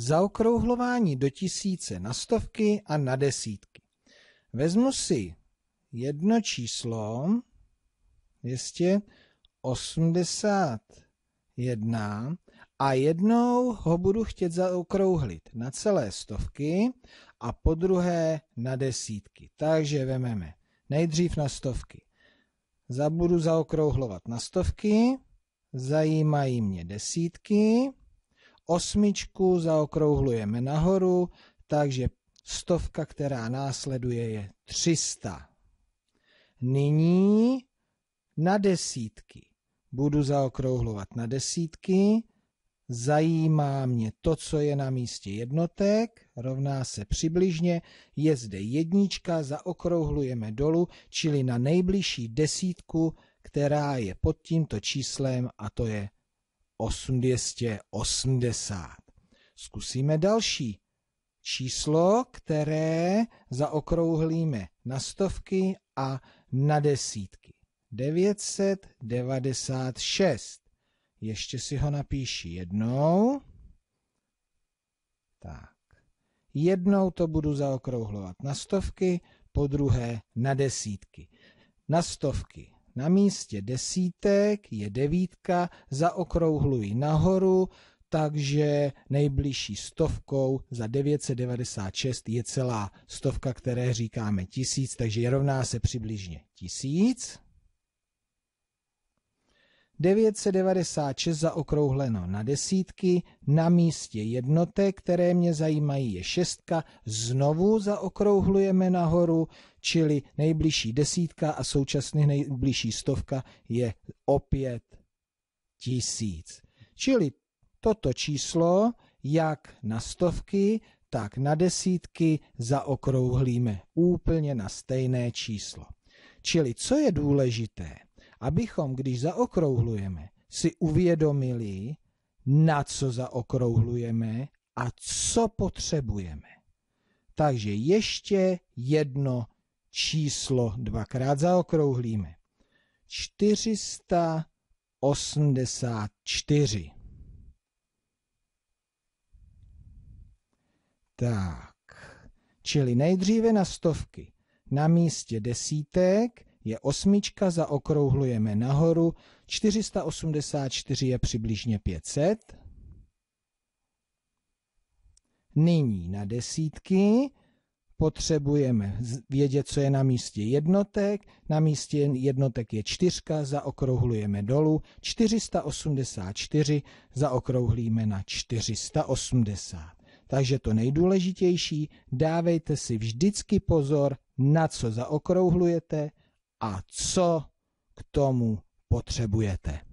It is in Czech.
zaokrouhlování do tisíce na stovky a na desítky. Vezmu si jedno číslo 281 a jednou ho budu chtět zaokrouhlit na celé stovky a po druhé na desítky. Takže vememe nejdřív na stovky. Zabudu zaokrouhlovat na stovky, zajímají mě desítky, osmičku zaokrouhlujeme nahoru, takže stovka, která následuje, je 300. Nyní na desítky. Budu zaokrouhlovat na desítky. Zajímá mě to, co je na místě jednotek, rovná se přibližně, je zde jednička, zaokrouhlujeme dolů, čili na nejbližší desítku, která je pod tímto číslem a to je 280. Zkusíme další číslo, které zaokrouhlíme na stovky a na desítky. 996. Ještě si ho napíši jednou. Tak. Jednou to budu zaokrouhlovat na stovky, po druhé na desítky. Na stovky na místě desítek je devítka, zaokrouhluji nahoru, takže nejbližší stovkou za 996 je celá stovka, které říkáme tisíc, takže je rovná se přibližně tisíc. 996 zaokrouhleno na desítky, na místě jednotek, které mě zajímají, je šestka, znovu zaokrouhlujeme nahoru, čili nejbližší desítka a současně nejbližší stovka je opět tisíc. Čili toto číslo, jak na stovky, tak na desítky zaokrouhlíme úplně na stejné číslo. Čili co je důležité? abychom, když zaokrouhlujeme, si uvědomili, na co zaokrouhlujeme a co potřebujeme. Takže ještě jedno číslo dvakrát zaokrouhlíme. 484. Tak, čili nejdříve na stovky. Na místě desítek je osmička, zaokrouhlujeme nahoru, 484 je přibližně 500. Nyní na desítky potřebujeme vědět, co je na místě jednotek. Na místě jednotek je čtyřka, zaokrouhlujeme dolů. 484 zaokrouhlíme na 480. Takže to nejdůležitější, dávejte si vždycky pozor, na co zaokrouhlujete, a co k tomu potřebujete.